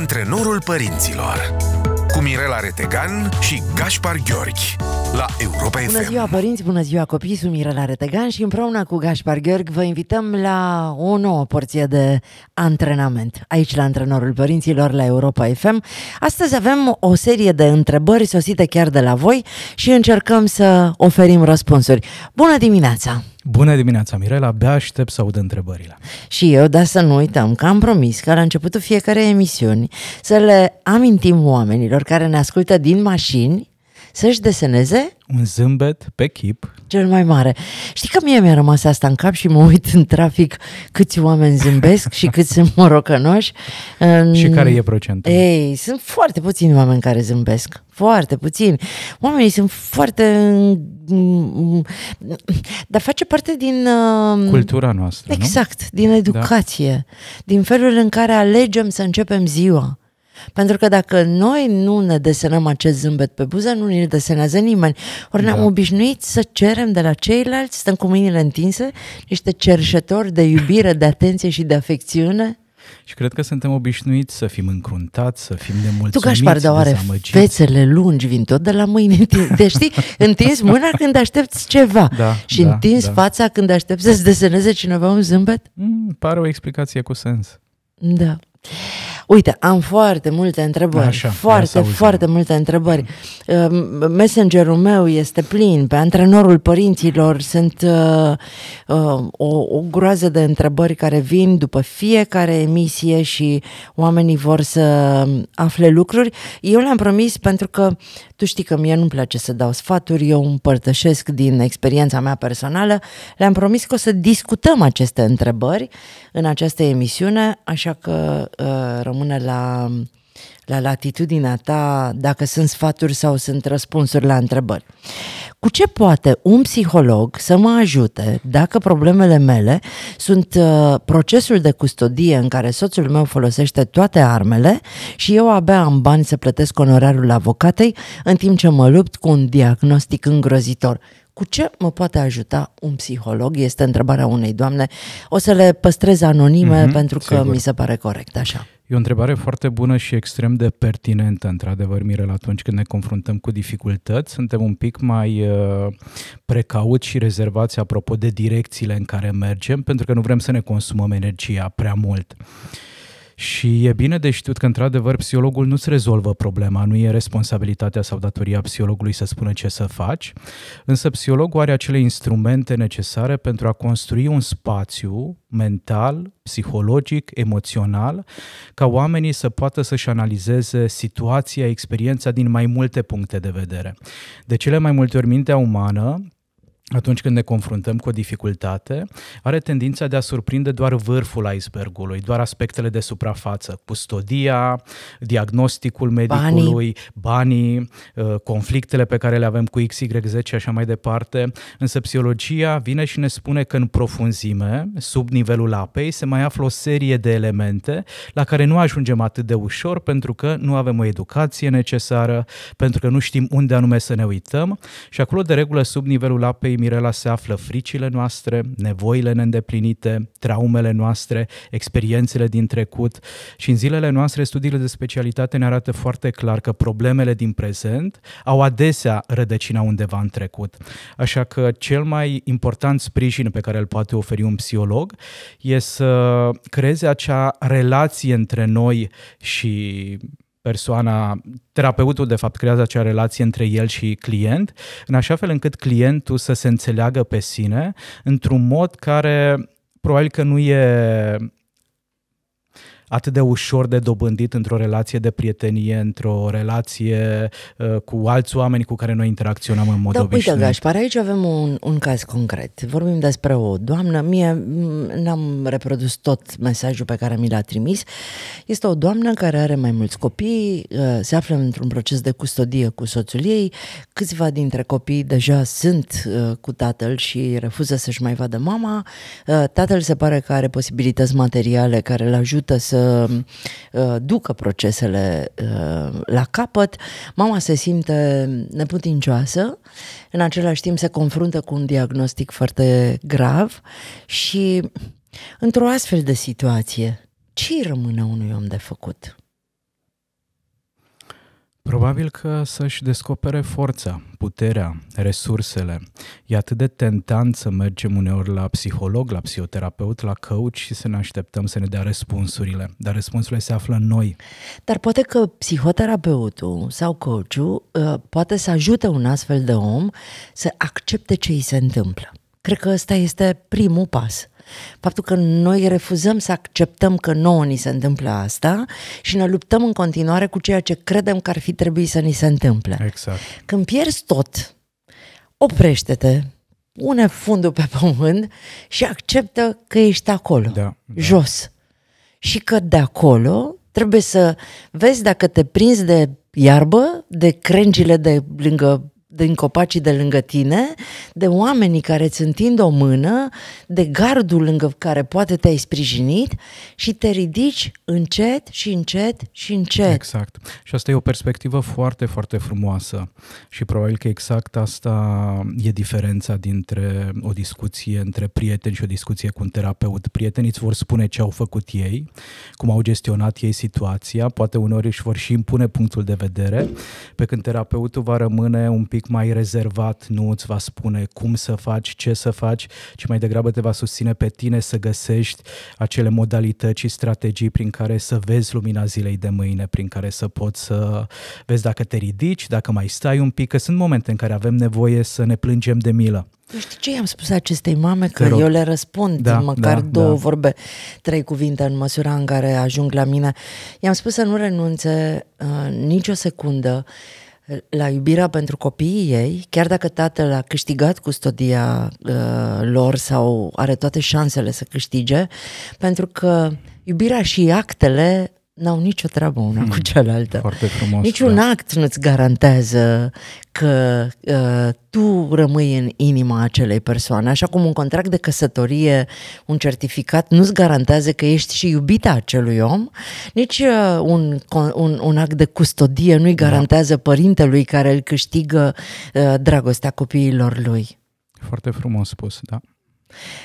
Antrenorul părinților cu Mirela Retegan și Gașpar Gheorghi la Europa bună FM. Bună ziua părinți, bună ziua copii, sunt Mirela Retegan și împreună cu Gașpar Gheorghi vă invităm la o nouă porție de antrenament aici la Antrenorul Părinților la Europa FM. Astăzi avem o serie de întrebări sosite chiar de la voi și încercăm să oferim răspunsuri. Bună dimineața! Bună dimineața, Mirela! Abia aștept să aud întrebările. Și eu, dar să nu uităm că am promis că la începutul fiecarei emisiuni să le amintim oamenilor care ne ascultă din mașini să-și deseneze un zâmbet pe chip cel mai mare. Știi că mie mi-a rămas asta în cap și mă uit în trafic câți oameni zâmbesc și câți sunt morocănoși. și care e procentul? Ei, sunt foarte puțini oameni care zâmbesc. Foarte puțini. Oamenii sunt foarte... Dar face parte din... Um, Cultura noastră, Exact, nu? din educație, da. din felul în care alegem să începem ziua. Pentru că dacă noi nu ne desenăm acest zâmbet pe buze, nu ne desenează nimeni. Ori ne-am da. obișnuit să cerem de la ceilalți, stăm cu mâinile întinse, niște cerșători de iubire, de atenție și de afecțiune. Și cred că suntem obișnuiți să fim încruntați, să fim nemulțumiți, Tu, Gașpar, dar oare fețele lungi vin tot de la mâini întinse? Deci știi, întins mâna când aștepți ceva da, și da, întins da. fața când aștepți să-ți deseneze cineva un zâmbet? Mm, pare o explicație cu sens. Da. Uite, am foarte multe întrebări, Așa, foarte, foarte multe întrebări. Uh, messengerul meu este plin, pe antrenorul părinților sunt uh, uh, o, o groază de întrebări care vin după fiecare emisie și oamenii vor să afle lucruri. Eu le-am promis pentru că tu știi că mie nu-mi place să dau sfaturi, eu împărtășesc din experiența mea personală, le-am promis că o să discutăm aceste întrebări în această emisiune, așa că uh, rămân rămână la, la latitudinea ta dacă sunt sfaturi sau sunt răspunsuri la întrebări. Cu ce poate un psiholog să mă ajute dacă problemele mele sunt uh, procesul de custodie în care soțul meu folosește toate armele și eu abia am bani să plătesc onorarul avocatei în timp ce mă lupt cu un diagnostic îngrozitor? Cu ce mă poate ajuta un psiholog? Este întrebarea unei doamne. O să le păstrez anonime mm-hmm, pentru că sigur. mi se pare corect așa. E o întrebare foarte bună și extrem de pertinentă, într-adevăr, Mirel, atunci când ne confruntăm cu dificultăți. Suntem un pic mai uh, precauți și rezervați apropo de direcțiile în care mergem, pentru că nu vrem să ne consumăm energia prea mult. Și e bine de știut că, într-adevăr, psihologul nu-ți rezolvă problema, nu e responsabilitatea sau datoria psihologului să spună ce să faci, însă psihologul are acele instrumente necesare pentru a construi un spațiu mental, psihologic, emoțional, ca oamenii să poată să-și analizeze situația, experiența din mai multe puncte de vedere. De cele mai multe ori, mintea umană atunci când ne confruntăm cu o dificultate, are tendința de a surprinde doar vârful icebergului, doar aspectele de suprafață, custodia, diagnosticul medicului, banii, banii uh, conflictele pe care le avem cu XYZ și așa mai departe. Însă psihologia vine și ne spune că în profunzime, sub nivelul apei, se mai află o serie de elemente la care nu ajungem atât de ușor pentru că nu avem o educație necesară, pentru că nu știm unde anume să ne uităm și acolo, de regulă, sub nivelul apei Mirela, se află fricile noastre, nevoile neîndeplinite, traumele noastre, experiențele din trecut și în zilele noastre studiile de specialitate ne arată foarte clar că problemele din prezent au adesea rădăcina undeva în trecut. Așa că cel mai important sprijin pe care îl poate oferi un psiholog e să creeze acea relație între noi și persoana, terapeutul de fapt creează acea relație între el și client, în așa fel încât clientul să se înțeleagă pe sine într-un mod care probabil că nu e atât de ușor de dobândit într-o relație de prietenie, într-o relație uh, cu alți oameni cu care noi interacționăm în mod da, obișnuit. Uite, Gașpar, aici avem un, un caz concret. Vorbim despre o doamnă, mie n-am reprodus tot mesajul pe care mi l-a trimis. Este o doamnă care are mai mulți copii, uh, se află într-un proces de custodie cu soțul ei, câțiva dintre copii deja sunt uh, cu tatăl și refuză să-și mai vadă mama, uh, tatăl se pare că are posibilități materiale care îl ajută să Uh, ducă procesele uh, la capăt. Mama se simte neputincioasă, în același timp se confruntă cu un diagnostic foarte grav și într-o astfel de situație, ce rămâne unui om de făcut? Probabil că să-și descopere forța, puterea, resursele. E atât de tentant să mergem uneori la psiholog, la psihoterapeut, la coach și să ne așteptăm să ne dea răspunsurile. Dar răspunsurile se află în noi. Dar poate că psihoterapeutul sau coachul uh, poate să ajute un astfel de om să accepte ce îi se întâmplă. Cred că ăsta este primul pas. Faptul că noi refuzăm să acceptăm că nouă ni se întâmplă asta și ne luptăm în continuare cu ceea ce credem că ar fi trebuit să ni se întâmple. Exact. Când pierzi tot, oprește-te, pune fundul pe pământ și acceptă că ești acolo, da, da. jos. Și că de acolo trebuie să vezi dacă te prinzi de iarbă, de crengile de lângă din copacii de lângă tine, de oamenii care îți întind o mână, de gardul lângă care poate te-ai sprijinit și te ridici încet și încet și încet. Exact. Și asta e o perspectivă foarte, foarte frumoasă și probabil că exact asta e diferența dintre o discuție între prieteni și o discuție cu un terapeut. Prietenii îți vor spune ce au făcut ei, cum au gestionat ei situația, poate uneori își vor și impune punctul de vedere, pe când terapeutul va rămâne un pic mai rezervat nu îți va spune cum să faci, ce să faci, ci mai degrabă te va susține pe tine să găsești acele modalități și strategii prin care să vezi lumina zilei de mâine, prin care să poți să vezi dacă te ridici, dacă mai stai un pic, că sunt momente în care avem nevoie să ne plângem de milă. Nu știu ce i-am spus acestei mame, că eu le răspund da, măcar da, două da. vorbe, trei cuvinte în măsura în care ajung la mine. I-am spus să nu renunțe uh, nicio secundă uh, la iubirea pentru copiii ei, chiar dacă tatăl a câștigat custodia uh, lor sau are toate șansele să câștige, pentru că iubirea și actele n-au nicio treabă una cu hmm. cealaltă. Foarte frumos. Niciun da. act nu-ți garantează că uh, tu rămâi în inima acelei persoane. Așa cum un contract de căsătorie, un certificat, nu-ți garantează că ești și iubita acelui om, nici uh, un, un, un act de custodie nu-i da. garantează da. părintelui care îl câștigă uh, dragostea copiilor lui. Foarte frumos spus, da.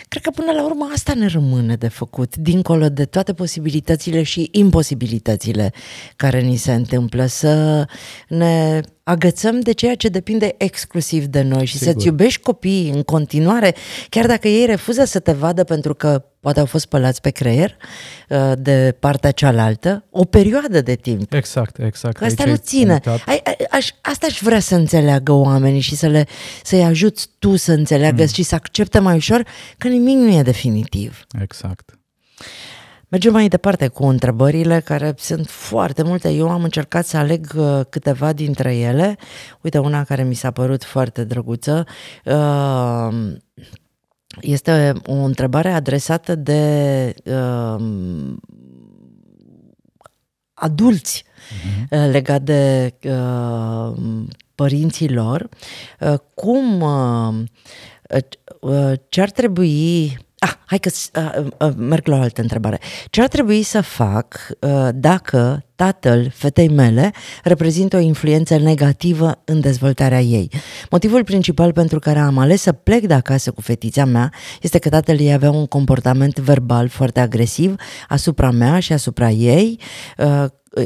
Cred că până la urmă asta ne rămâne de făcut, dincolo de toate posibilitățile și imposibilitățile care ni se întâmplă, să ne agățăm de ceea ce depinde exclusiv de noi și Sigur. să-ți iubești copiii în continuare, chiar dacă ei refuză să te vadă pentru că poate au fost spălați pe creier uh, de partea cealaltă, o perioadă de timp. Exact, exact. Că asta nu ține. Ai, aș, asta aș vrea să înțeleagă oamenii și să le, să-i ajuți tu să înțeleagă mm. și să accepte mai ușor că nimic nu e definitiv. Exact. Mergem mai departe cu întrebările, care sunt foarte multe. Eu am încercat să aleg uh, câteva dintre ele. Uite, una care mi s-a părut foarte drăguță. Uh, este o întrebare adresată de uh, adulți uh-huh. legat de uh, părinții lor, uh, cum uh, uh ce ar trebui Ah, hai că uh, uh, merg la o altă întrebare. Ce ar trebui să fac uh, dacă tatăl fetei mele reprezintă o influență negativă în dezvoltarea ei? Motivul principal pentru care am ales să plec de acasă cu fetița mea este că tatăl ei avea un comportament verbal foarte agresiv asupra mea și asupra ei. Uh,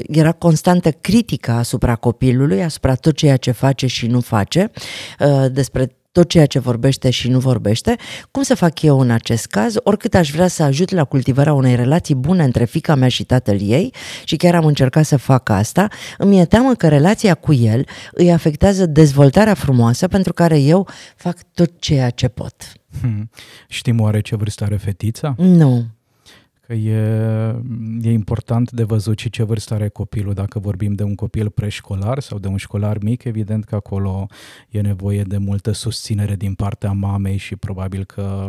era constantă critică asupra copilului, asupra tot ceea ce face și nu face. Uh, despre tot ceea ce vorbește și nu vorbește, cum să fac eu în acest caz, oricât aș vrea să ajut la cultivarea unei relații bune între fica mea și tatăl ei și chiar am încercat să fac asta, îmi e teamă că relația cu el îi afectează dezvoltarea frumoasă pentru care eu fac tot ceea ce pot. Hmm. Știm oare ce vârstă are fetița? Nu că e, e important de văzut și ce vârstă are copilul. Dacă vorbim de un copil preșcolar sau de un școlar mic, evident că acolo e nevoie de multă susținere din partea mamei și probabil că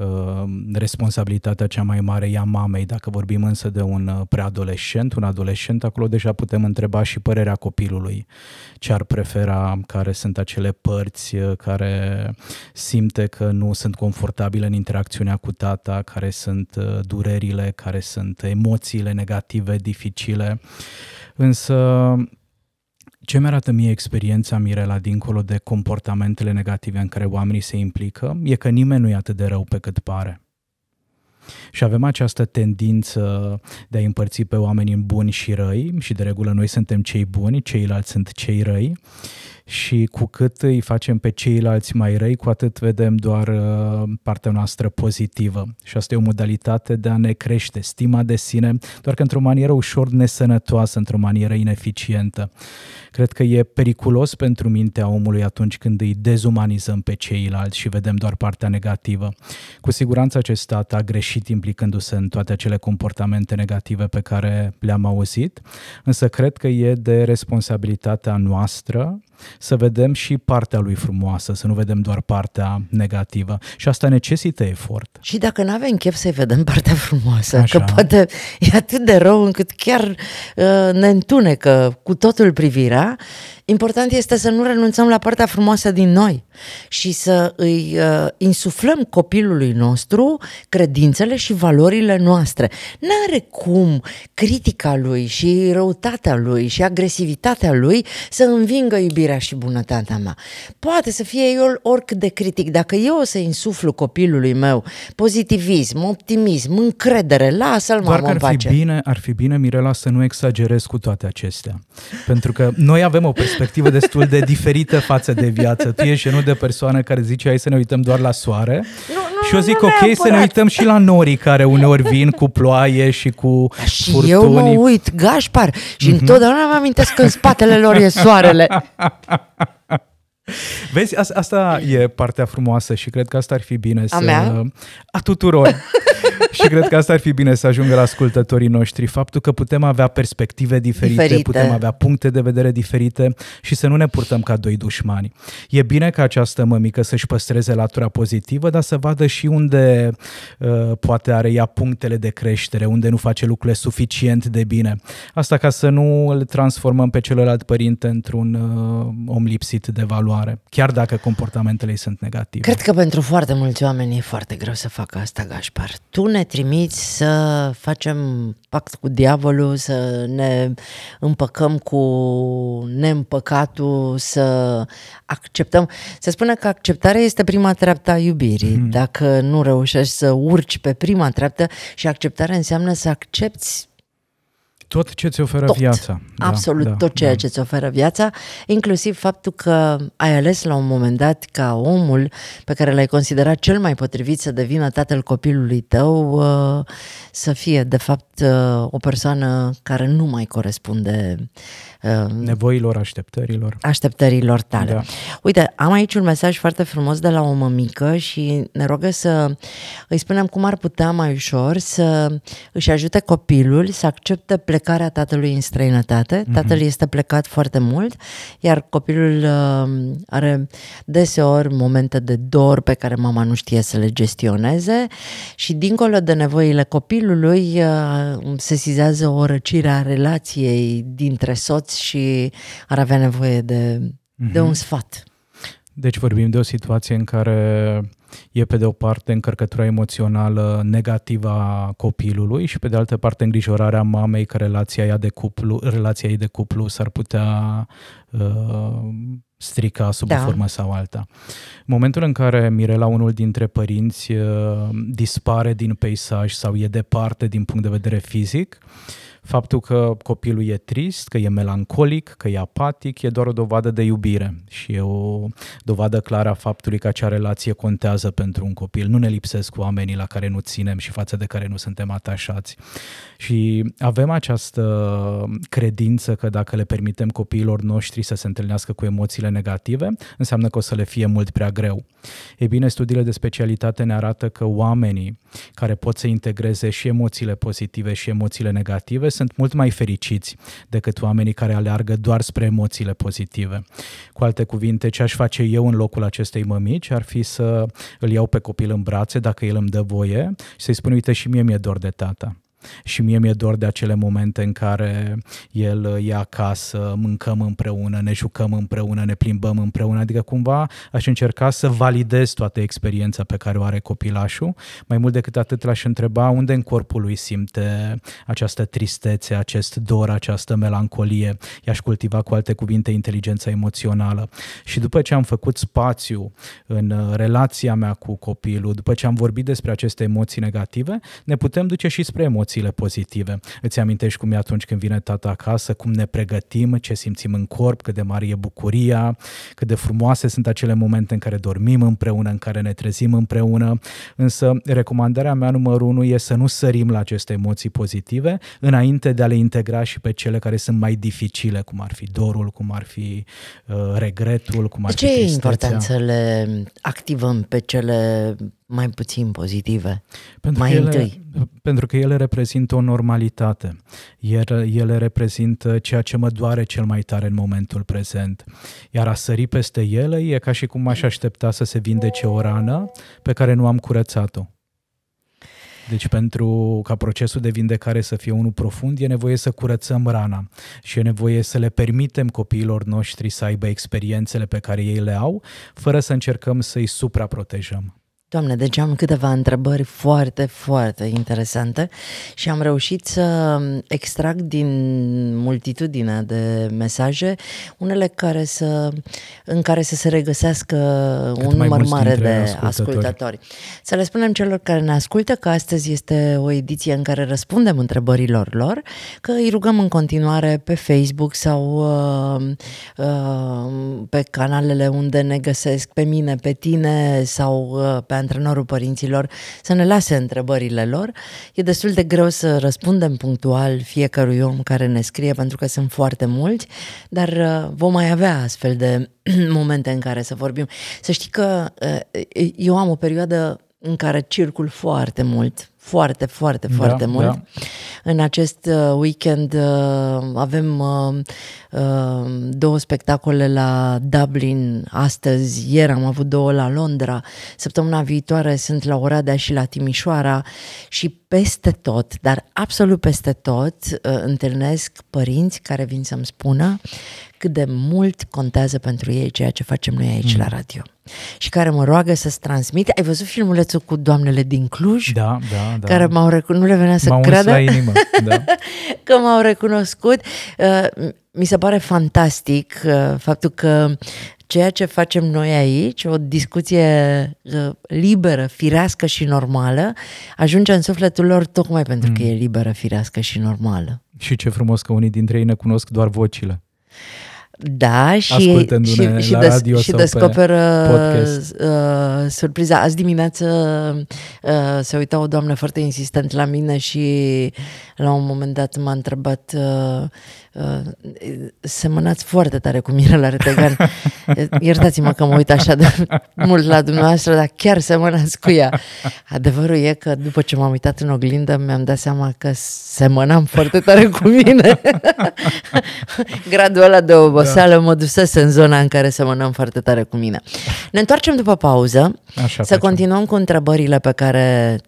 Uh, responsabilitatea cea mai mare e a mamei. Dacă vorbim însă de un uh, preadolescent, un adolescent, acolo deja putem întreba și părerea copilului. Ce ar prefera, care sunt acele părți uh, care simte că nu sunt confortabile în interacțiunea cu tata, care sunt durerile, care sunt emoțiile negative, dificile. Însă ce mi-arată mie experiența, Mirela, dincolo de comportamentele negative în care oamenii se implică, e că nimeni nu e atât de rău pe cât pare. Și avem această tendință de a împărți pe oamenii în buni și răi și de regulă noi suntem cei buni, ceilalți sunt cei răi și cu cât îi facem pe ceilalți mai răi, cu atât vedem doar uh, partea noastră pozitivă. Și asta e o modalitate de a ne crește stima de sine, doar că într-o manieră ușor nesănătoasă, într-o manieră ineficientă. Cred că e periculos pentru mintea omului atunci când îi dezumanizăm pe ceilalți și vedem doar partea negativă. Cu siguranță acest stat a greșit implicându-se în toate acele comportamente negative pe care le-am auzit, însă cred că e de responsabilitatea noastră să vedem și partea lui frumoasă, să nu vedem doar partea negativă. Și asta necesită efort. Și dacă nu avem chef să-i vedem partea frumoasă, Așa. că poate e atât de rău încât chiar uh, ne întunecă cu totul privirea, important este să nu renunțăm la partea frumoasă din noi și să îi uh, insuflăm copilului nostru credințele și valorile noastre. N-are cum critica lui și răutatea lui și agresivitatea lui să învingă iubirea și bunătatea mea. Poate să fie eu oricât de critic. Dacă eu o să insuflu copilului meu pozitivism, optimism, încredere, lasă-l mă, mă, face. ar fi, bine, ar fi bine, Mirela, să nu exagerez cu toate acestea. Pentru că noi avem o perspectivă destul de diferită față de viață. Tu ești nu de de persoană care zice hai să ne uităm doar la soare. Nu, nu, și eu zic, nu, ok, neapărat. să ne uităm și la norii care uneori vin cu ploaie și cu da, Și furtunii. eu mă uit, Gașpar, și mm-hmm. întotdeauna mă amintesc că în spatele lor e soarele. Vezi, asta, asta e partea frumoasă și cred că asta ar fi bine să... mea? A tuturor. și cred că asta ar fi bine să ajungă la ascultătorii noștri. Faptul că putem avea perspective diferite, diferite, putem avea puncte de vedere diferite și să nu ne purtăm ca doi dușmani. E bine ca această mămică să-și păstreze latura pozitivă, dar să vadă și unde uh, poate are ea punctele de creștere, unde nu face lucrurile suficient de bine. Asta ca să nu îl transformăm pe celălalt părinte într-un uh, om lipsit de valoare continuare, chiar dacă comportamentele ei sunt negative. Cred că pentru foarte mulți oameni e foarte greu să facă asta, Gașpar. Tu ne trimiți să facem pact cu diavolul, să ne împăcăm cu neîmpăcatul, să acceptăm. Se spune că acceptarea este prima treaptă a iubirii. Mm. Dacă nu reușești să urci pe prima treaptă și acceptarea înseamnă să accepti tot ce ți oferă tot, viața. Da, Absolut da, tot ceea da. ce ți oferă viața, inclusiv faptul că ai ales la un moment dat ca omul pe care l-ai considerat cel mai potrivit să devină tatăl copilului tău uh, să fie, de fapt, uh, o persoană care nu mai corespunde uh, nevoilor, așteptărilor. Așteptărilor tale. Da. Uite, am aici un mesaj foarte frumos de la o mămică și ne rogă să îi spunem cum ar putea mai ușor să își ajute copilul să accepte plecarea plecarea tatălui în străinătate. Mm-hmm. Tatăl este plecat foarte mult, iar copilul uh, are deseori momente de dor pe care mama nu știe să le gestioneze și dincolo de nevoile copilului uh, se sizează o răcire a relației dintre soț și ar avea nevoie de, mm-hmm. de mhm. un sfat. Deci vorbim de o situație în care E pe de o parte încărcătura emoțională negativă a copilului și pe de altă parte îngrijorarea mamei că relația, ea de cuplu, relația ei de cuplu s-ar putea uh, strica sub da. o formă sau alta. În momentul în care Mirela, unul dintre părinți, uh, dispare din peisaj sau e departe din punct de vedere fizic, uh, Faptul că copilul e trist, că e melancolic, că e apatic, e doar o dovadă de iubire și e o dovadă clară a faptului că acea relație contează pentru un copil. Nu ne lipsesc oamenii la care nu ținem și față de care nu suntem atașați. Și avem această credință că dacă le permitem copiilor noștri să se întâlnească cu emoțiile negative, înseamnă că o să le fie mult prea greu. Ei bine, studiile de specialitate ne arată că oamenii care pot să integreze și emoțiile pozitive și emoțiile negative sunt mult mai fericiți decât oamenii care aleargă doar spre emoțiile pozitive. Cu alte cuvinte, ce aș face eu în locul acestei mămici ar fi să îl iau pe copil în brațe dacă el îmi dă voie și să-i spun, uite și mie mi-e dor de tata. Și mie mi-e dor de acele momente în care el e uh, acasă, mâncăm împreună, ne jucăm împreună, ne plimbăm împreună, adică cumva aș încerca să validez toată experiența pe care o are copilașul. Mai mult decât atât l-aș întreba unde în corpul lui simte această tristețe, acest dor, această melancolie. I-aș cultiva cu alte cuvinte inteligența emoțională. Și după ce am făcut spațiu în uh, relația mea cu copilul, după ce am vorbit despre aceste emoții negative, ne putem duce și spre emoții emoțiile pozitive. Îți amintești cum e atunci când vine tata acasă, cum ne pregătim, ce simțim în corp, cât de mare e bucuria, cât de frumoase sunt acele momente în care dormim împreună, în care ne trezim împreună. Însă recomandarea mea numărul unu e să nu sărim la aceste emoții pozitive înainte de a le integra și pe cele care sunt mai dificile, cum ar fi dorul, cum ar fi uh, regretul, cum ar de fi ce fi e important să le activăm pe cele mai puțin pozitive. Pentru mai ele, întâi. Pentru că ele reprezintă o normalitate. Ele, ele reprezintă ceea ce mă doare cel mai tare în momentul prezent. Iar a sări peste ele e ca și cum aș aștepta să se vindece o rană pe care nu am curățat-o. Deci pentru ca procesul de vindecare să fie unul profund, e nevoie să curățăm rana și e nevoie să le permitem copiilor noștri să aibă experiențele pe care ei le au, fără să încercăm să-i supraprotejăm. Doamne, deci am câteva întrebări foarte, foarte interesante și am reușit să extrag din multitudinea de mesaje unele care să, în care să se regăsească Cât un număr mare de ascultători. ascultători. Să le spunem celor care ne ascultă că astăzi este o ediție în care răspundem întrebărilor lor, că îi rugăm în continuare pe Facebook sau uh, uh, pe canalele unde ne găsesc, pe mine, pe tine sau uh, pe antrenorul părinților să ne lase întrebările lor. E destul de greu să răspundem punctual fiecărui om care ne scrie, pentru că sunt foarte mulți, dar uh, vom mai avea astfel de momente în care să vorbim. Să știi că uh, eu am o perioadă în care circul foarte mult foarte, foarte, da, foarte da. mult. Da. În acest uh, weekend uh, avem uh, două spectacole la Dublin astăzi, ieri am avut două la Londra, săptămâna viitoare sunt la Oradea și la Timișoara și peste tot, dar absolut peste tot, întâlnesc părinți care vin să-mi spună cât de mult contează pentru ei ceea ce facem noi aici mm. la radio și care mă roagă să-ți transmit. Ai văzut filmulețul cu doamnele din Cluj? Da, da, da. Care m-au recunoscut, nu le venea să m-au creadă la inimă, da. că m-au recunoscut. Uh, mi se pare fantastic uh, faptul că ceea ce facem noi aici, o discuție uh, liberă, firească și normală, ajunge în sufletul lor tocmai pentru mm. că e liberă, firească și normală. Și ce frumos că unii dintre ei ne cunosc doar vocile. Da, și, și, și, radio și descoperă uh, surpriza. Azi dimineață uh, se uita o doamnă foarte insistent la mine și la un moment dat m-a întrebat uh, Uh, semănați foarte tare cu Mirela Retegan. Iertați-mă că mă uit așa de mult la dumneavoastră, dar chiar semănați cu ea. Adevărul e că după ce m-am uitat în oglindă, mi-am dat seama că semănam foarte tare cu mine. Gradul ăla de oboseală da. mă dusese în zona în care semănăm foarte tare cu mine. Ne întoarcem după pauză așa să facem. continuăm cu întrebările pe care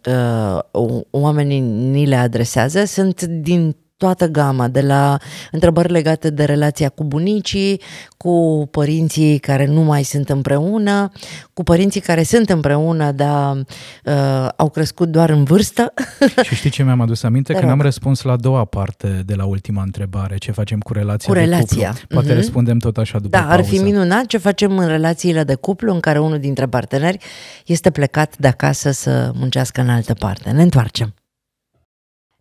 uh, oamenii ni le adresează. Sunt din toată gama, de la întrebări legate de relația cu bunicii, cu părinții care nu mai sunt împreună, cu părinții care sunt împreună, dar uh, au crescut doar în vârstă. Și știi ce mi-am adus aminte? că Când rog. am răspuns la a doua parte de la ultima întrebare, ce facem cu relația cu relația. de cuplu. Mhm. Poate mm-hmm. răspundem tot așa după Da, pauză. ar fi minunat ce facem în relațiile de cuplu în care unul dintre parteneri este plecat de acasă să muncească în altă parte. Ne întoarcem!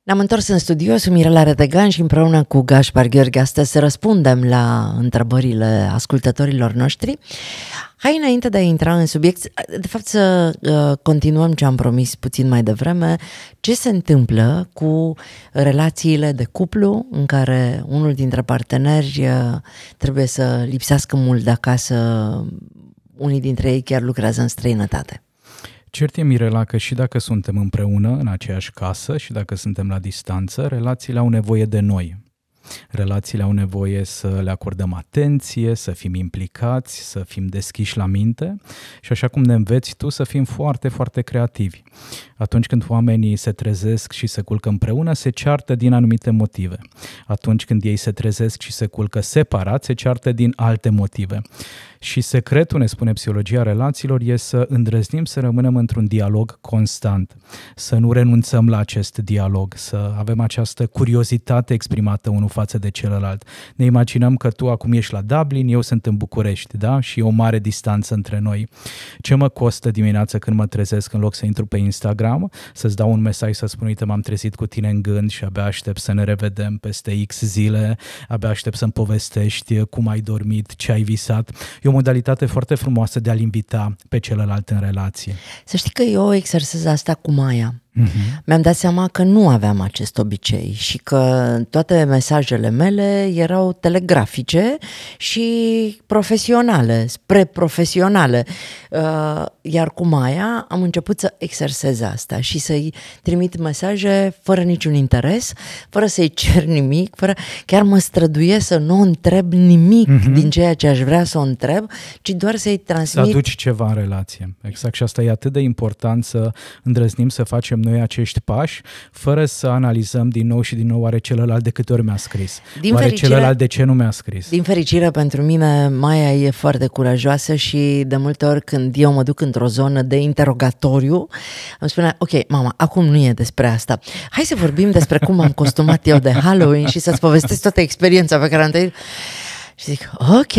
Ne-am întors în studio, sunt Mirela Redegan și împreună cu Gașpar Gheorghe astăzi să răspundem la întrebările ascultătorilor noștri. Hai înainte de a intra în subiect, de fapt să uh, continuăm ce am promis puțin mai devreme, ce se întâmplă cu relațiile de cuplu în care unul dintre parteneri uh, trebuie să lipsească mult de acasă, unii dintre ei chiar lucrează în străinătate. Cert e, Mirela, că și dacă suntem împreună în aceeași casă și dacă suntem la distanță, relațiile au nevoie de noi. Relațiile au nevoie să le acordăm atenție, să fim implicați, să fim deschiși la minte și așa cum ne înveți tu să fim foarte, foarte creativi. Atunci când oamenii se trezesc și se culcă împreună, se ceartă din anumite motive. Atunci când ei se trezesc și se culcă separat, se ceartă din alte motive. Și secretul, ne spune psihologia relațiilor, e să îndrăznim să rămânem într-un dialog constant, să nu renunțăm la acest dialog, să avem această curiozitate exprimată unul față de celălalt. Ne imaginăm că tu acum ești la Dublin, eu sunt în București, da? Și e o mare distanță între noi. Ce mă costă dimineața când mă trezesc în loc să intru pe Instagram, să-ți dau un mesaj să spun, uite, m-am trezit cu tine în gând și abia aștept să ne revedem peste X zile, abia aștept să-mi povestești cum ai dormit, ce ai visat. E o modalitate foarte frumoasă de a-l invita pe celălalt în relație. Să știi că eu exersez asta cu Maia. Uh-huh. Mi-am dat seama că nu aveam acest obicei și că toate mesajele mele erau telegrafice și profesionale, spre profesionale. Uh, iar cu Maia am început să exersez asta și să-i trimit mesaje fără niciun interes, fără să-i cer nimic, fără... chiar mă străduie să nu întreb nimic uh-huh. din ceea ce aș vrea să o întreb, ci doar să-i transmit. Să aduci ceva în relație. Exact. Și asta e atât de important să îndrăznim să facem noi acești pași, fără să analizăm din nou și din nou oare celălalt de câte ori mi-a scris, din oare fericire, celălalt de ce nu mi-a scris. Din fericire pentru mine, Maia e foarte curajoasă și de multe ori când eu mă duc într-o zonă de interogatoriu, îmi spune, ok, mama, acum nu e despre asta. Hai să vorbim despre cum am costumat eu de Halloween și să-ți povestesc toată experiența pe care am trăit. Și zic, ok,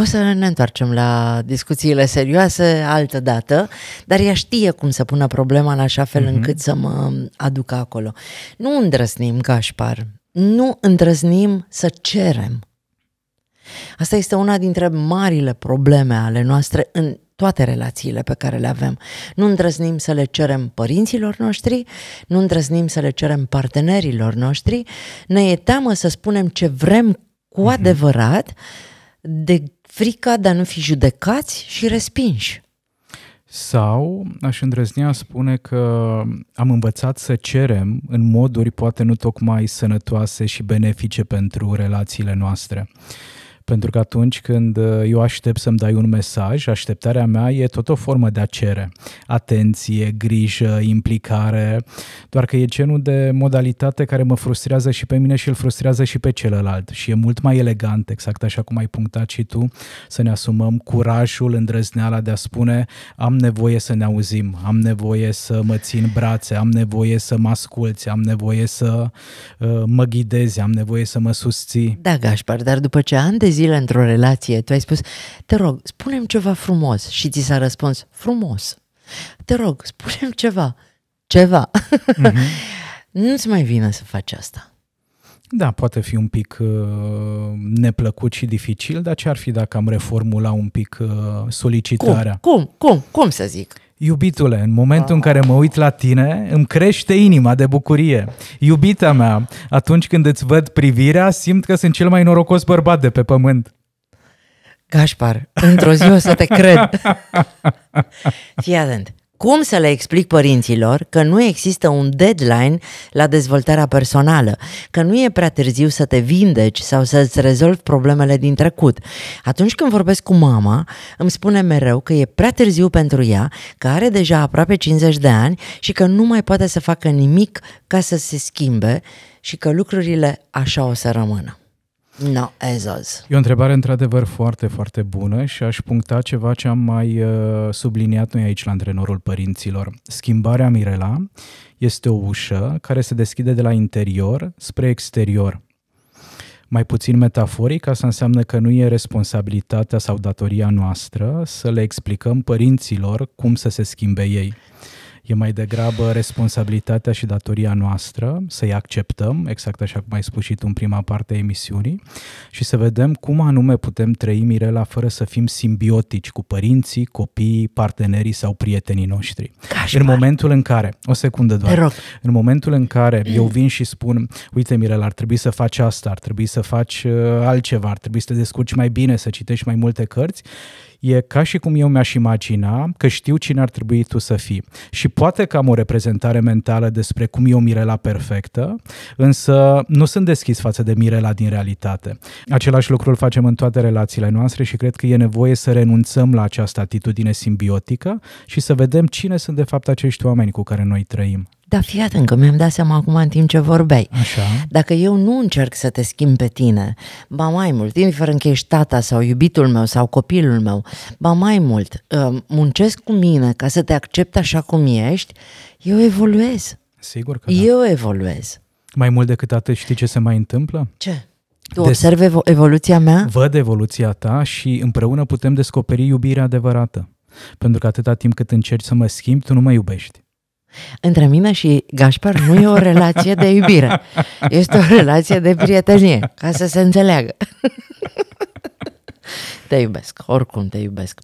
o să ne întoarcem la discuțiile serioase altă dată, dar ea știe cum să pună problema în așa fel mm-hmm. încât să mă aducă acolo. Nu îndrăznim, Gașpar, nu îndrăznim să cerem. Asta este una dintre marile probleme ale noastre în toate relațiile pe care le avem. Nu îndrăznim să le cerem părinților noștri, nu îndrăznim să le cerem partenerilor noștri, ne e teamă să spunem ce vrem cu mhm. adevărat de frica de a nu fi judecați și respinși. Sau aș îndrăznea spune că am învățat să cerem în moduri poate nu tocmai sănătoase și benefice pentru relațiile noastre. Uh, pentru că atunci când uh, eu aștept să-mi dai un mesaj, așteptarea mea e tot o formă de a cere. Atenție, grijă, implicare, doar că e genul de modalitate care mă frustrează și pe mine și îl frustrează și pe celălalt. Și e mult mai elegant, exact așa cum ai punctat și tu, să ne asumăm curajul, îndrăzneala de a spune am nevoie să ne auzim, am nevoie să mă țin brațe, am nevoie să mă asculți, am nevoie să uh, mă ghidezi, am nevoie să mă susții. Da, Gașpar, dar după ce ani de zile într-o relație, tu ai spus, te rog, spunem ceva frumos și ți s-a răspuns, frumos. Te rog, spunem ceva, ceva. Mm-hmm. Nu-ți mai vine să faci asta. Da, poate fi un pic uh, neplăcut și dificil, dar ce ar fi dacă am reformula un pic uh, solicitarea? Cum? Cum? Cum? Cum să zic? Iubitule, în momentul în care mă uit la tine, îmi crește inima de bucurie. Iubita mea, atunci când îți văd privirea, simt că sunt cel mai norocos bărbat de pe pământ. Gașpar, într-o zi o să te cred. Fii atent. Cum să le explic părinților că nu există un deadline la dezvoltarea personală, că nu e prea târziu să te vindeci sau să-ți rezolvi problemele din trecut? Atunci când vorbesc cu mama, îmi spune mereu că e prea târziu pentru ea, că are deja aproape 50 de ani și că nu mai poate să facă nimic ca să se schimbe și că lucrurile așa o să rămână. Nu, no, ezoz. E o întrebare într-adevăr foarte, foarte bună și aș puncta ceva ce am mai uh, subliniat noi aici la antrenorul părinților. Schimbarea Mirela este o ușă care se deschide de la interior spre exterior. Mai puțin metaforic, asta înseamnă că nu e responsabilitatea sau datoria noastră să le explicăm părinților cum să se schimbe ei. E mai degrabă responsabilitatea și datoria noastră să-i acceptăm, exact așa cum ai spus și tu în prima parte a emisiunii, și să vedem cum anume putem trăi Mirela fără să fim simbiotici cu părinții, copiii, partenerii sau prietenii noștri. Cașpar. În momentul în care, o secundă doar, în momentul în care eu vin și spun, uite Mirela, ar trebui să faci asta, ar trebui să faci uh, altceva, ar trebui să te descurci mai bine, să citești mai multe cărți, e ca și cum eu mi-aș imagina că știu cine ar trebui tu să fii. Și poate că am o reprezentare mentală despre cum e o Mirela perfectă, însă nu sunt deschis față de Mirela din realitate. Același lucru îl facem în toate relațiile noastre și cred că e nevoie să renunțăm la această atitudine simbiotică și să vedem cine sunt de fapt acești oameni cu care noi trăim. Dar fii atent că mi-am dat seama acum în timp ce vorbeai. Așa. Dacă eu nu încerc să te schimb pe tine, ba mai mult, indiferent că ești tata sau iubitul meu sau copilul meu, ba mai mult, uh, muncesc cu mine ca să te accept așa cum ești, eu evoluez. Sigur că da. Eu evoluez. Mai mult decât atât, știi ce se mai întâmplă? Ce? Tu Des... observi evo- evoluția mea? Văd evoluția ta și împreună putem descoperi iubirea adevărată. Pentru că atâta timp cât încerci să mă schimbi, tu nu mă iubești. Între mine și Gaspar nu e o relație de iubire, este o relație de prietenie, ca să se înțeleagă. Te iubesc, oricum te iubesc.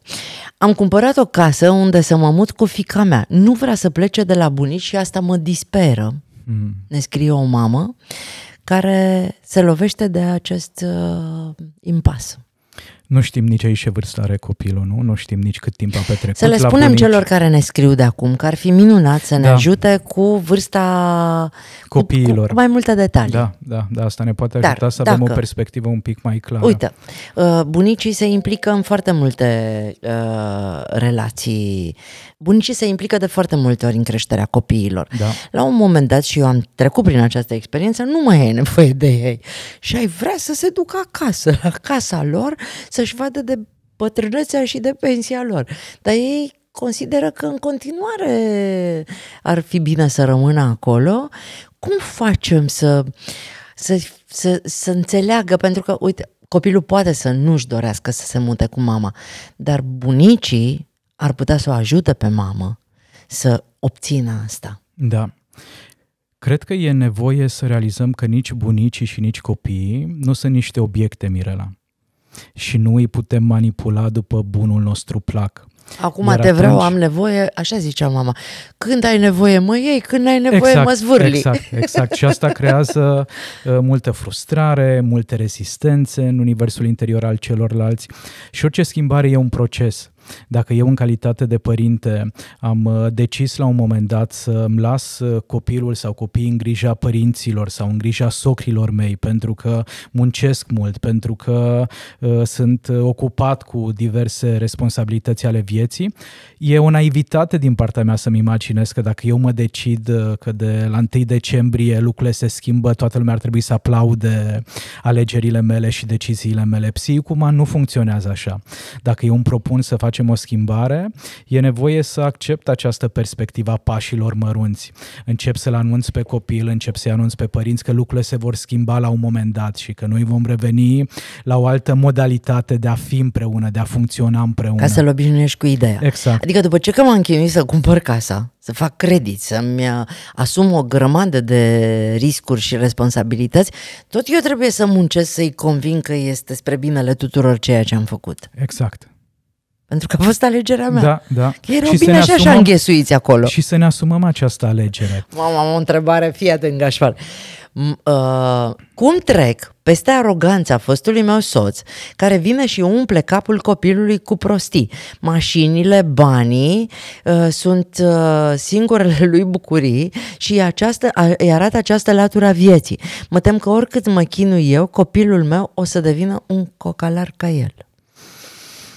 Am cumpărat o casă unde să mă mut cu fica mea. Nu vrea să plece de la bunici și asta mă disperă. Mm. Ne scrie o mamă care se lovește de acest uh, impas. Nu știm nici aici ce vârstă are copilul, nu? Nu știm nici cât timp a petrecut Să le spunem celor care ne scriu de acum că ar fi minunat să ne da. ajute cu vârsta copiilor. Cu, cu mai multe detalii. Da, da, da, asta ne poate ajuta Dar, să dacă, avem o perspectivă un pic mai clară. Uite, uh, bunicii se implică în foarte multe uh, relații. Bunicii se implică de foarte multe ori în creșterea copiilor. Da. La un moment dat, și eu am trecut prin această experiență, nu mai ai nevoie de ei. Și ai vrea să se ducă acasă, la casa lor, să să-și vadă de bătrânețea și de pensia lor. Dar ei consideră că în continuare ar fi bine să rămână acolo. Cum facem să, să, să, să înțeleagă? Pentru că, uite, copilul poate să nu-și dorească să se mute cu mama, dar bunicii ar putea să o ajute pe mamă să obțină asta. Da. Cred că e nevoie să realizăm că nici bunicii și nici copiii nu sunt niște obiecte, Mirela și nu îi putem manipula după bunul nostru plac. Acum Iar te vreau, atunci... am nevoie, așa zicea mama, când ai nevoie mă iei, când ai nevoie exact, mă zvârli. Exact, exact. Și asta creează uh, multă frustrare, multe rezistențe în universul interior al celorlalți și orice schimbare e un proces. Dacă eu în calitate de părinte am uh, decis la un moment dat să îmi las uh, copilul sau copiii în grija părinților sau în grija socrilor mei pentru că muncesc mult, pentru că uh, sunt ocupat cu diverse responsabilități ale vieții, e o naivitate din partea mea să-mi imaginez că dacă eu mă decid că de la 1 decembrie lucrurile se schimbă, toată lumea ar trebui să aplaude alegerile mele și deciziile mele. Psihicuma nu funcționează așa. Dacă eu îmi propun să fac facem o schimbare, e nevoie să accept această perspectivă a pașilor mărunți. Încep să-l anunț pe copil, încep să-i anunț pe părinți că lucrurile se vor schimba la un moment dat și că noi vom reveni la o altă modalitate de a fi împreună, de a funcționa împreună. Ca să-l obișnuiești cu ideea. Exact. Adică după ce că m-am chinuit să cumpăr casa, să fac credit, să-mi uh, asum o grămadă de riscuri și responsabilități, tot eu trebuie să muncesc să-i convin că este spre binele tuturor ceea ce am făcut. Exact. Pentru că a fost alegerea mea. Da, da. Că erau și bine și așa înghesuiți acolo. Și să ne asumăm această alegere. Mama, am o întrebare, fie atent, Gașpar. Uh, cum trec peste aroganța fostului meu soț, care vine și umple capul copilului cu prostii. Mașinile, banii uh, sunt uh, singurele lui bucurii și această, a, îi arată această latură a vieții. Mă tem că oricât mă chinu eu, copilul meu o să devină un cocalar ca el.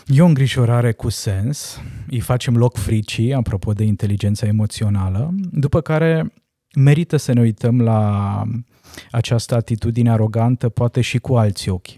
E o îngrijorare cu sens, îi facem loc fricii, apropo de inteligența emoțională, după care merită să ne uităm la această atitudine arogantă, poate și cu alți ochi.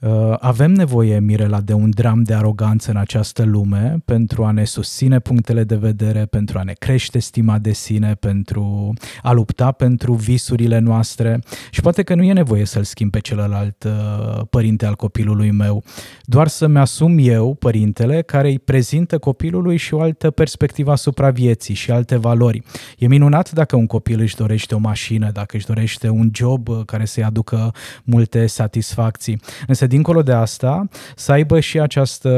Uh, avem nevoie, Mirela, de un dram de aroganță în această lume pentru a ne susține punctele de vedere, pentru a ne crește stima de sine, pentru a lupta pentru visurile noastre și poate că nu e nevoie să-l schimb pe celălalt uh, părinte al copilului meu, doar să-mi asum eu, părintele, care îi prezintă copilului și o altă perspectivă asupra vieții și alte valori. E minunat dacă un copil își dorește o mașină, dacă își dorește un job uh, care să-i aducă multe satisfacții, însă dincolo de asta, să aibă și această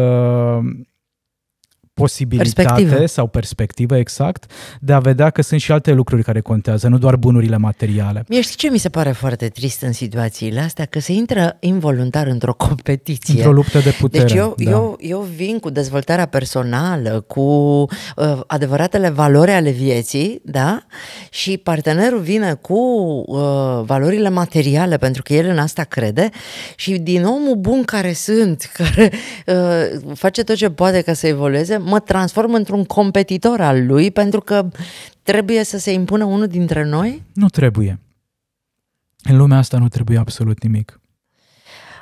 posibilitate perspectivă. sau perspectivă, exact, de a vedea că sunt și alte lucruri care contează, nu doar bunurile materiale. Mie știi ce mi se pare foarte trist în situațiile astea? Că se intră involuntar într-o competiție. Într-o luptă de putere. Deci eu, da. eu, eu vin cu dezvoltarea personală, cu uh, adevăratele valori ale vieții, da? Și partenerul vine cu uh, valorile materiale, pentru că el în asta crede și din omul bun care sunt, care uh, face tot ce poate ca să evolueze, mă transform într-un competitor al lui pentru că trebuie să se impună unul dintre noi? Nu trebuie. În lumea asta nu trebuie absolut nimic.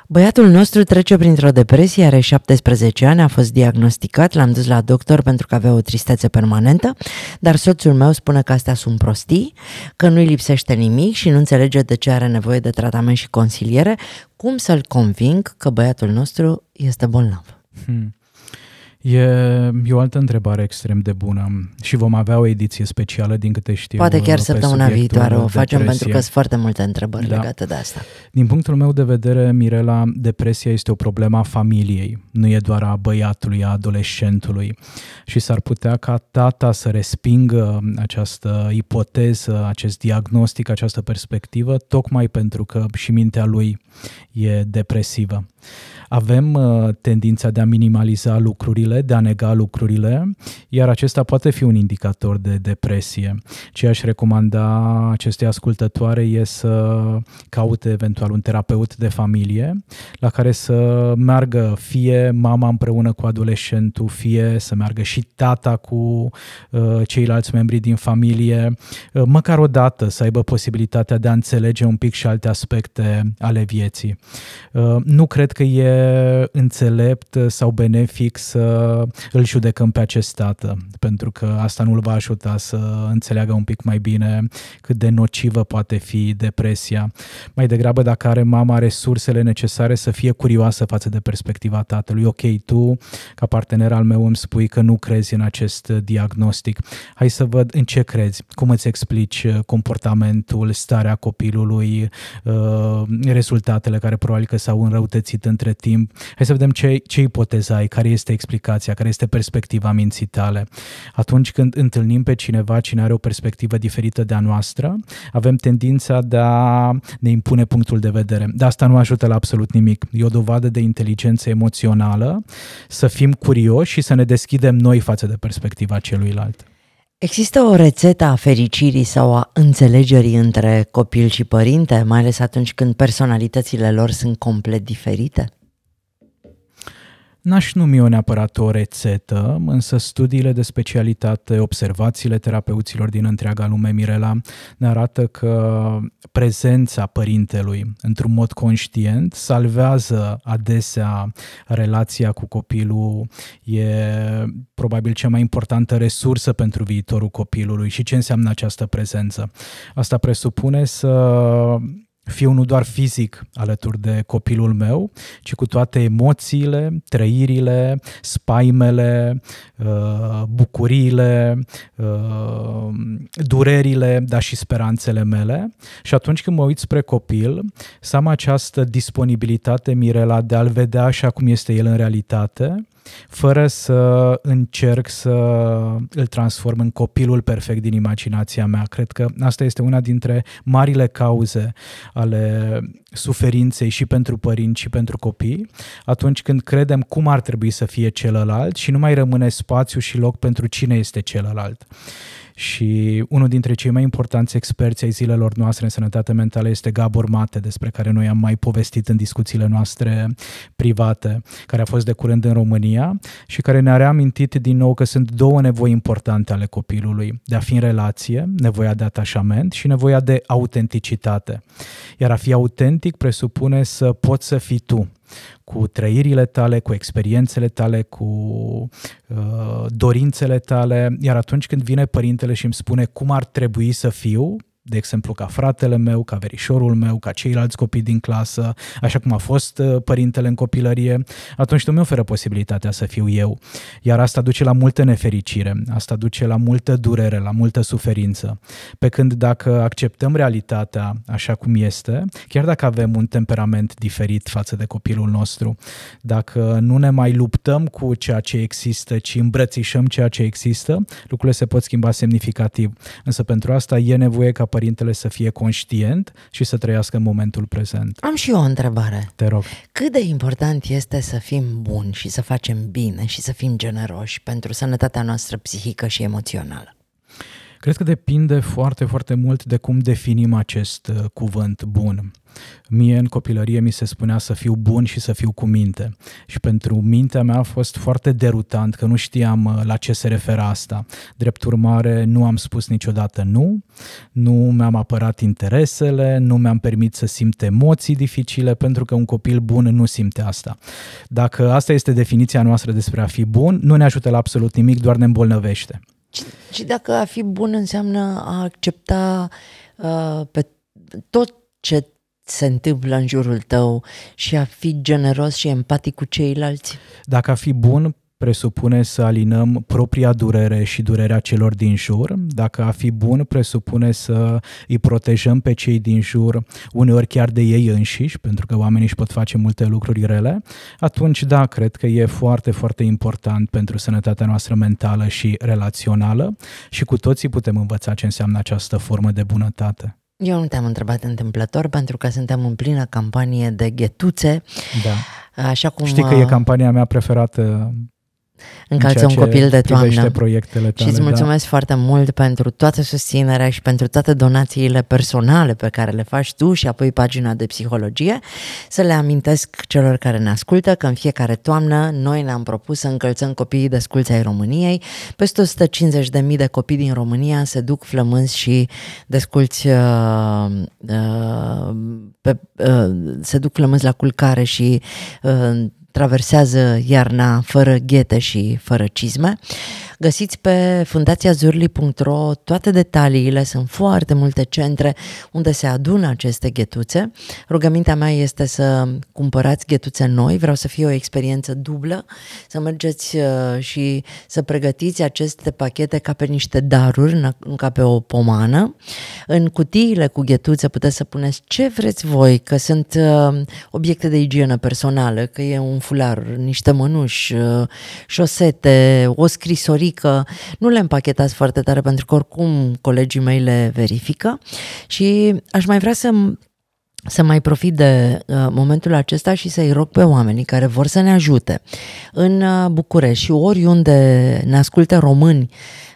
Băiatul nostru trece printr-o depresie, are 17 ani, a fost diagnosticat, l-am dus la doctor pentru că avea o tristețe permanentă, dar soțul meu spune că astea sunt prostii, că nu-i lipsește nimic și nu înțelege de ce are nevoie de tratament și consiliere. Cum să-l conving că băiatul nostru este bolnav? Hmm. E, e o altă întrebare extrem de bună și vom avea o ediție specială din câte știu. Poate chiar săptămâna viitoare o facem depresie. pentru că sunt foarte multe întrebări da. legate de asta. Din punctul meu de vedere, Mirela, depresia este o problemă a familiei, nu e doar a băiatului, a adolescentului și s-ar putea ca tata să respingă această ipoteză, acest diagnostic, această perspectivă, tocmai pentru că și mintea lui e depresivă. Avem uh, tendința de a minimaliza lucrurile, de a nega lucrurile, iar acesta poate fi un indicator de depresie. Ce aș recomanda acestei ascultătoare e să caute eventual un terapeut de familie la care să meargă fie mama împreună cu adolescentul, fie să meargă și tata cu uh, ceilalți membri din familie, uh, măcar o dată să aibă posibilitatea de a înțelege un pic și alte aspecte ale vieții. nu cred că e înțelept sau benefic să îl judecăm pe acest tată, pentru că asta nu îl va ajuta să înțeleagă un pic mai bine cât de nocivă poate fi depresia. Mai degrabă dacă are mama resursele necesare să fie curioasă față de perspectiva tatălui. Ok, tu, ca partener al meu, îmi spui că nu crezi în acest diagnostic. Hai să văd în ce crezi, cum îți explici uh, comportamentul, starea copilului, uh, rezultatele care probabil că s-au înrăutățit între timp. Hai să vedem ce, ce ipoteză ai, care este explicația, care este perspectiva minții tale. Atunci când întâlnim pe cineva cine are o perspectivă diferită de a noastră, avem tendința de a ne impune punctul de vedere. Dar asta nu ajută la absolut nimic. E o dovadă de inteligență emoțională să fim curioși și să ne deschidem noi față de perspectiva celuilalt. Există o rețetă a fericirii sau a înțelegerii între copil și părinte, mai ales atunci când personalitățile lor sunt complet diferite? N-aș numi o neapărat o rețetă, însă studiile de specialitate, observațiile terapeuților din întreaga lume, Mirela, ne arată că prezența părintelui într-un mod conștient salvează adesea relația cu copilul, e probabil cea mai importantă resursă pentru viitorul copilului și ce înseamnă această prezență. Asta presupune să fiu nu doar fizic alături de copilul meu, ci cu toate emoțiile, trăirile, spaimele, uh, bucuriile, uh, durerile, dar și speranțele mele. Și atunci când mă uit spre copil, să am această disponibilitate, Mirela, de a-l vedea așa cum este el în realitate, fără să încerc să îl transform în copilul perfect din imaginația mea. Cred că asta este una dintre marile cauze ale suferinței și pentru părinți și pentru copii, atunci când credem cum ar trebui să fie celălalt și nu mai rămâne spațiu și loc pentru cine este celălalt și unul dintre cei mai importanți experți ai zilelor noastre în sănătate mentală este Gabor Mate, despre care noi am mai povestit în discuțiile noastre private, care a fost de curând în România și care ne-a reamintit din nou că sunt două nevoi importante ale copilului, de a fi în relație, nevoia de atașament și nevoia de autenticitate. Iar a fi autentic presupune să poți să fii tu, cu trăirile tale, cu experiențele tale, cu uh, dorințele tale, iar atunci când vine părintele și îmi spune cum ar trebui să fiu, de exemplu, ca fratele meu, ca verișorul meu, ca ceilalți copii din clasă, așa cum a fost uh, părintele în copilărie, atunci nu mi oferă posibilitatea să fiu eu. Iar asta duce la multă nefericire, asta duce la multă durere, la multă suferință. Pe când dacă acceptăm realitatea așa cum este, chiar dacă avem un temperament diferit față de copilul nostru, dacă nu ne mai luptăm cu ceea ce există, ci îmbrățișăm ceea ce există, lucrurile se pot schimba semnificativ. Însă pentru asta e nevoie ca părintele să fie conștient și să trăiască în momentul prezent. Am și eu o întrebare. Te rog. Cât de important este să fim buni și să facem bine și să fim generoși pentru sănătatea noastră psihică și emoțională? Cred că depinde foarte, foarte mult de cum definim acest uh, cuvânt bun. Mie în copilărie mi se spunea să fiu bun și să fiu cu minte și pentru mintea mea a fost foarte derutant că nu știam uh, la ce se referă asta. Drept urmare, nu am spus niciodată nu, nu mi-am apărat interesele, nu mi-am permit să simt emoții dificile pentru că un copil bun nu simte asta. Dacă asta este definiția noastră despre a fi bun, nu ne ajută la absolut nimic, doar ne îmbolnăvește. Și, și dacă a fi bun înseamnă a accepta uh, pe tot ce se întâmplă în jurul tău și a fi generos și empatic cu ceilalți? Dacă a fi bun presupune să alinăm propria durere și durerea celor din jur. Dacă a fi bun presupune să îi protejăm pe cei din jur, uneori chiar de ei înșiși, pentru că oamenii își pot face multe lucruri rele. atunci da, cred că e foarte, foarte important pentru sănătatea noastră mentală și relațională și cu toții putem învăța ce înseamnă această formă de bunătate. Eu nu te-am întrebat întâmplător pentru că suntem în plină campanie de ghetuțe. Da. Așa cum... Știi că e uh, campania mea preferată încalță un copil de toamnă. proiectele tale. Și îți da. mulțumesc da? foarte mult pentru toată susținerea și pentru toate donațiile personale pe care le faci tu și apoi pagina de psihologie. Să le amintesc celor care ne ascultă că în fiecare toamnă noi ne-am propus să încălțăm copiii sculți ai României. Peste 150.000 de copii din România se duc flămânzi și desculți uh, uh, pe, uh, se duc flămânzi la culcare și uh, traversează iarna fără ghetă și fără cizme. Găsiți pe fundațiazurli.ro toate detaliile, sunt foarte multe centre unde se adună aceste ghetuțe. Rugămintea mea este să cumpărați ghetuțe noi, vreau să fie o experiență dublă, să mergeți uh, și să pregătiți aceste pachete ca pe niște daruri, ca pe o pomană. În cutiile cu ghetuțe puteți să puneți ce vreți voi, că sunt uh, obiecte de igienă personală, că e un fular, niște mănuși, uh, șosete, o scrisorie, verifică, nu le împachetați foarte tare pentru că oricum colegii mei le verifică și aș mai vrea să să mai profit de uh, momentul acesta și să-i rog pe oamenii care vor să ne ajute în uh, București și oriunde ne ascultă români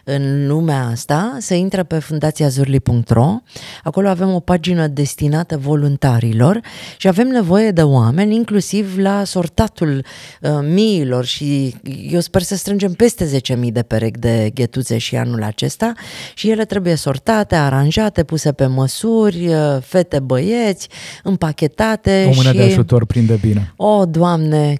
în lumea asta, să intre pe fundațiazurli.ro. Acolo avem o pagină destinată voluntarilor și avem nevoie de oameni, inclusiv la sortatul uh, miilor și eu sper să strângem peste 10.000 de perechi de ghetuțe și anul acesta și ele trebuie sortate, aranjate, puse pe măsuri, uh, fete, băieți, împachetate. O mână și... de ajutor prinde bine. O, Doamne,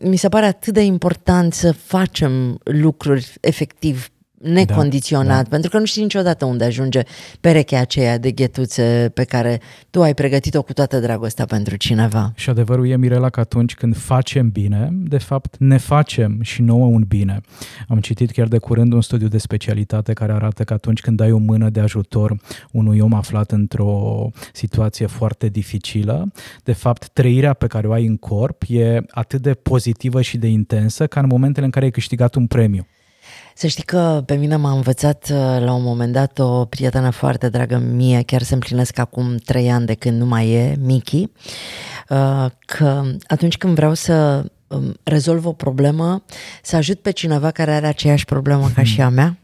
mi se pare atât de important să facem lucruri efectiv necondiționat, da, da. pentru că nu știi niciodată unde ajunge perechea aceea de ghetuțe pe care tu ai pregătit-o cu toată dragostea pentru cineva. Și adevărul e, Mirela, că atunci când facem bine, de fapt ne facem și nouă un bine. Am citit chiar de curând un studiu de specialitate care arată că atunci când dai o mână de ajutor unui om aflat într-o situație foarte dificilă, de fapt trăirea pe care o ai în corp e atât de pozitivă și de intensă ca în momentele în care ai câștigat un premiu. Să știi că pe mine m-a învățat uh, la un moment dat o prietenă foarte dragă mie, chiar se împlinesc acum trei ani de când nu mai e, Miki, uh, că atunci când vreau să um, rezolv o problemă, să ajut pe cineva care are aceeași problemă ca hmm. și a mea,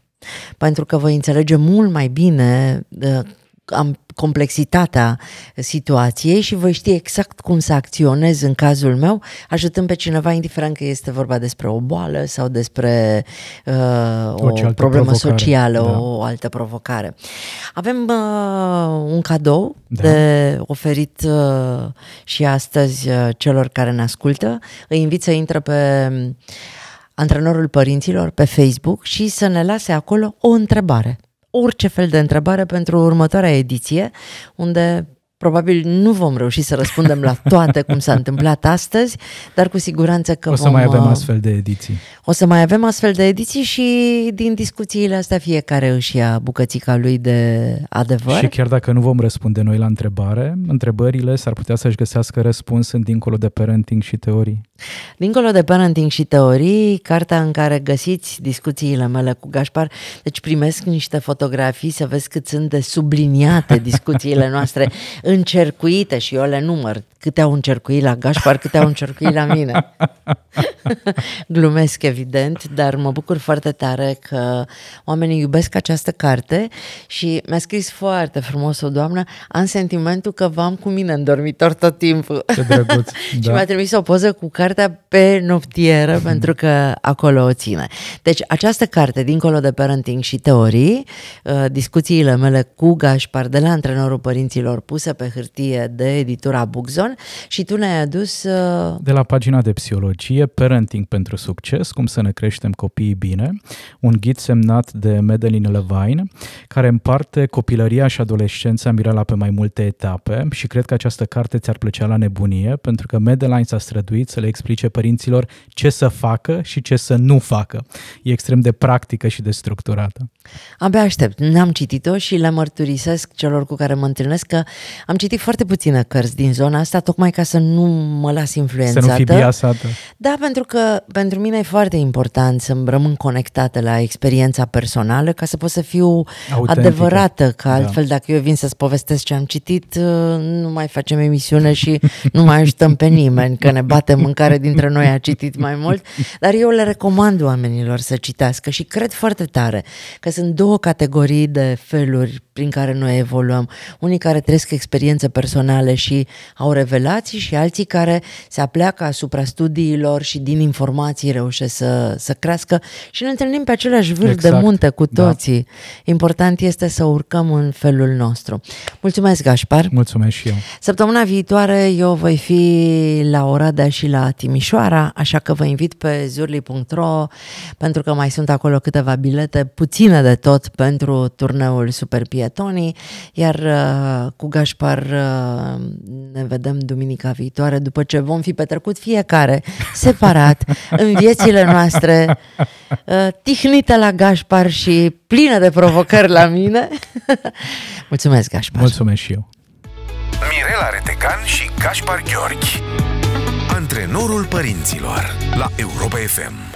pentru că voi înțelege mult mai bine uh, complexitatea situației și voi ști exact cum să acționez în cazul meu, ajutând pe cineva, indiferent că este vorba despre o boală sau despre uh, o, problemă problemă socială, da. o altă provocare. Avem uh, un cadou da. de oferit uh, și astăzi uh, celor care ne ascultă. Îi invit să intre pe antrenorul părinților pe Facebook și să ne lase acolo o întrebare orice fel de întrebare pentru următoarea ediție, unde Probabil nu vom reuși să răspundem la toate cum s-a întâmplat astăzi, dar cu siguranță că vom. O să vom, mai avem uh, astfel de ediții. O să mai avem astfel de ediții și din discuțiile astea fiecare își ia bucățica lui de adevăr. Și chiar dacă nu vom răspunde noi la întrebare, întrebările s-ar putea să-și găsească răspuns în Dincolo de Parenting și Teorii. Dincolo de Parenting și Teorii, cartea în care găsiți discuțiile mele cu Gașpar, deci primesc niște fotografii să vezi cât sunt de subliniate discuțiile noastre încercuite și eu le număr câte au încercuit la Gașpar, câte au încercuit la mine. Glumesc, evident, dar mă bucur foarte tare că oamenii iubesc această carte și mi-a scris foarte frumos o doamnă, am sentimentul că v-am cu mine în dormitor tot timpul. Ce drăguț, da. și mi-a trimis o poză cu cartea pe noptieră, mhm. pentru că acolo o ține. Deci această carte, dincolo de parenting și teorii, uh, discuțiile mele cu Gașpar, de la antrenorul părinților puse pe hârtie de editura Bugzon, Bogdan și tu ne-ai adus... Uh... De la pagina de psihologie, Parenting pentru succes, cum să ne creștem copiii bine, un ghid semnat de Madeline Levine, care împarte copilăria și adolescența Mirela pe mai multe etape și cred că această carte ți-ar plăcea la nebunie, pentru că Madeline s-a străduit să le explice părinților ce să facă și ce să nu facă. E extrem de practică și de structurată. Abia aștept. N-am citit-o și le mărturisesc celor cu care mă întâlnesc că am citit foarte puține cărți din zona asta, tocmai ca să nu mă las influențată. Să nu fi biasată. Da, pentru că pentru mine e foarte important să rămân conectată la experiența personală ca să pot să fiu Autentică. adevărată, că da. altfel da. dacă eu vin să-ți povestesc ce am citit, uh, nu mai facem emisiune și nu mai ajutăm pe nimeni, că ne batem în care dintre noi a citit mai mult, dar eu le recomand oamenilor să citească și cred foarte tare că să sunt două categorii de feluri prin care noi evoluăm. Unii care trăiesc experiențe personale și au revelații și alții care se apleacă asupra studiilor și din informații reușesc să, să crească și ne întâlnim pe aceleași vârf exact. de munte cu da. toții. Da. Important este să urcăm în felul nostru. Mulțumesc, Gașpar! Mulțumesc și eu! Săptămâna viitoare eu voi fi la Oradea și la Timișoara, așa că vă invit pe zurli.ro pentru că mai sunt acolo câteva bilete, puține de tot, pentru turneul Super Tony, iar uh, cu Gașpar uh, ne vedem duminica viitoare după ce vom fi petrecut fiecare separat în viețile noastre, uh, tihnită la Gașpar și plină de provocări la mine. Mulțumesc, Gașpar! Mulțumesc și eu! Mirela Retecan și Gașpar Gheorghi Antrenorul părinților la Europa FM